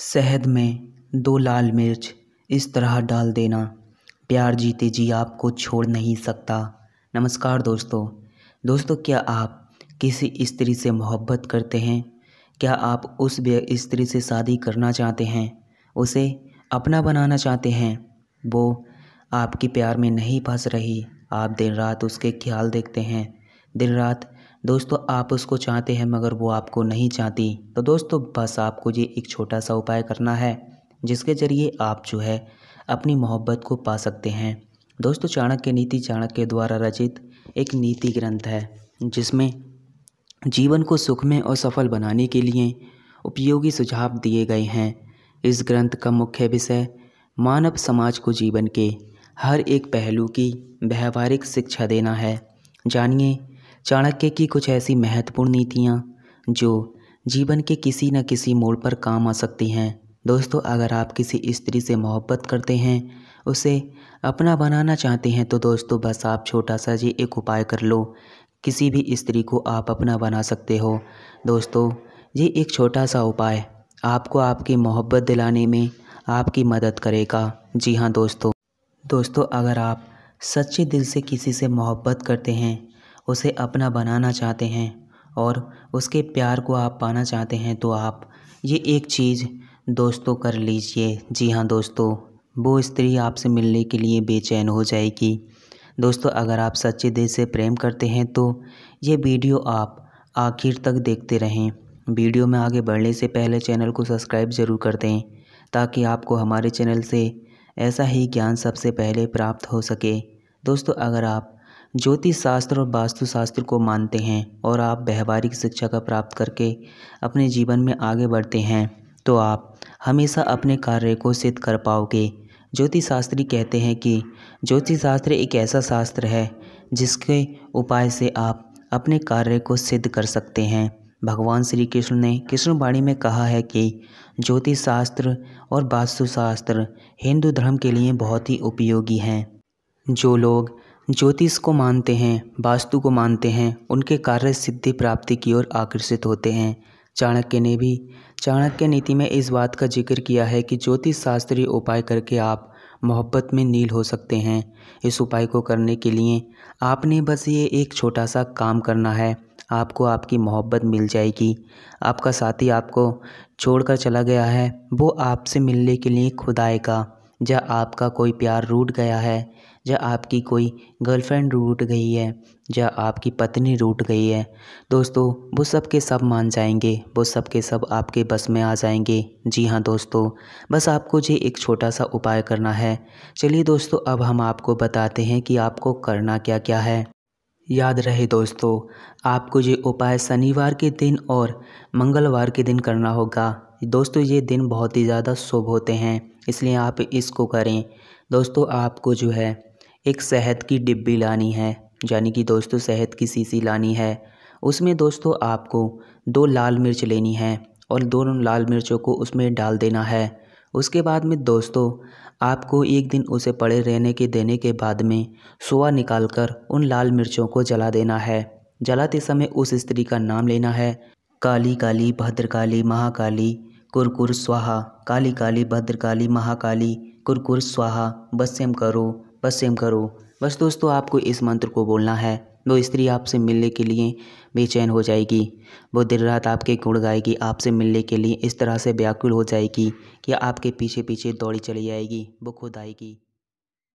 शहद में दो लाल मिर्च इस तरह डाल देना प्यार जीते जी आपको छोड़ नहीं सकता नमस्कार दोस्तों दोस्तों क्या आप किसी स्त्री से मोहब्बत करते हैं क्या आप उस स्त्री से शादी करना चाहते हैं उसे अपना बनाना चाहते हैं वो आपके प्यार में नहीं फंस रही आप दिन रात उसके ख्याल देखते हैं दिन रात दोस्तों आप उसको चाहते हैं मगर वो आपको नहीं चाहती तो दोस्तों बस आपको ये एक छोटा सा उपाय करना है जिसके ज़रिए आप जो है अपनी मोहब्बत को पा सकते हैं दोस्तों चाणक्य नीति चाणक्य द्वारा रचित एक नीति ग्रंथ है जिसमें जीवन को सुखमय और सफल बनाने के लिए उपयोगी सुझाव दिए गए हैं इस ग्रंथ का मुख्य विषय मानव समाज को जीवन के हर एक पहलू की व्यवहारिक शिक्षा देना है जानिए चाणक्य की कुछ ऐसी महत्वपूर्ण नीतियाँ जो जीवन के किसी न किसी मोड़ पर काम आ सकती हैं दोस्तों अगर आप किसी स्त्री से मोहब्बत करते हैं उसे अपना बनाना चाहते हैं तो दोस्तों बस आप छोटा सा जी एक उपाय कर लो किसी भी स्त्री को आप अपना बना सकते हो दोस्तों ये एक छोटा सा उपाय आपको आपकी मोहब्बत दिलाने में आपकी मदद करेगा जी हाँ दोस्तों दोस्तों अगर आप सच्चे दिल से किसी से मोहब्बत करते हैं उसे अपना बनाना चाहते हैं और उसके प्यार को आप पाना चाहते हैं तो आप ये एक चीज़ दोस्तों कर लीजिए जी हाँ दोस्तों वो स्त्री आपसे मिलने के लिए बेचैन हो जाएगी दोस्तों अगर आप सच्चे दिल से प्रेम करते हैं तो ये वीडियो आप आखिर तक देखते रहें वीडियो में आगे बढ़ने से पहले चैनल को सब्सक्राइब ज़रूर कर दें ताकि आपको हमारे चैनल से ऐसा ही ज्ञान सबसे पहले प्राप्त हो सके दोस्तों अगर आप ज्योतिष शास्त्र और वास्तु शास्त्र को मानते हैं और आप व्यवहारिक शिक्षा का प्राप्त करके अपने जीवन में आगे बढ़ते हैं तो आप हमेशा अपने कार्य को सिद्ध कर पाओगे ज्योतिष शास्त्री कहते हैं कि ज्योतिष शास्त्र एक ऐसा शास्त्र है जिसके उपाय से आप अपने कार्य को सिद्ध कर सकते हैं भगवान श्री कृष्ण ने कृष्णवाणी में कहा है कि ज्योतिष शास्त्र और वास्तुशास्त्र हिंदू धर्म के लिए बहुत ही उपयोगी हैं जो लोग ज्योतिष को मानते हैं वास्तु को मानते हैं उनके कार्य सिद्धि प्राप्ति की ओर आकर्षित होते हैं चाणक्य ने भी चाणक्य नीति में इस बात का जिक्र किया है कि ज्योतिष शास्त्रीय उपाय करके आप मोहब्बत में नील हो सकते हैं इस उपाय को करने के लिए आपने बस ये एक छोटा सा काम करना है आपको आपकी मोहब्बत मिल जाएगी आपका साथी आपको छोड़कर चला गया है वो आपसे मिलने के लिए खुद आएगा या आपका कोई प्यार रूट गया है या आपकी कोई गर्लफ्रेंड रूट गई है या आपकी पत्नी रूट गई है दोस्तों वो सब के सब मान जाएंगे वो सब के सब आपके बस में आ जाएंगे जी हाँ दोस्तों बस आपको ये एक छोटा सा उपाय करना है चलिए दोस्तों अब हम आपको बताते हैं कि आपको करना क्या क्या है याद रहे दोस्तों आपको ये उपाय शनिवार के दिन और मंगलवार के दिन करना होगा दोस्तों ये दिन बहुत ही ज़्यादा शुभ होते हैं इसलिए आप इसको करें दोस्तों आपको जो है एक शहद की डिब्बी लानी है यानी कि दोस्तों शहद की सीसी लानी है उसमें दोस्तों आपको दो लाल मिर्च लेनी है और दोनों लाल मिर्चों को उसमें डाल देना है उसके बाद में दोस्तों आपको एक दिन उसे पड़े रहने के देने के बाद में सोआ निकाल कर उन लाल मिर्चों को जला देना है जलाते समय उस स्त्री का नाम लेना है काली काली भद्रकाली महाकाली कुरकुर स्वाहा काली काली भद्रकाली महाकाली कुरकुर स्वाहा बस्यम करो बस्यम करो बस दोस्तों आपको इस मंत्र को बोलना है वो स्त्री आपसे मिलने के लिए बेचैन हो जाएगी वो दिन रात आपके गुण गाएगी आपसे मिलने के लिए इस तरह से व्याकुल हो जाएगी कि आपके पीछे पीछे दौड़ी चली जाएगी वो खुद आएगी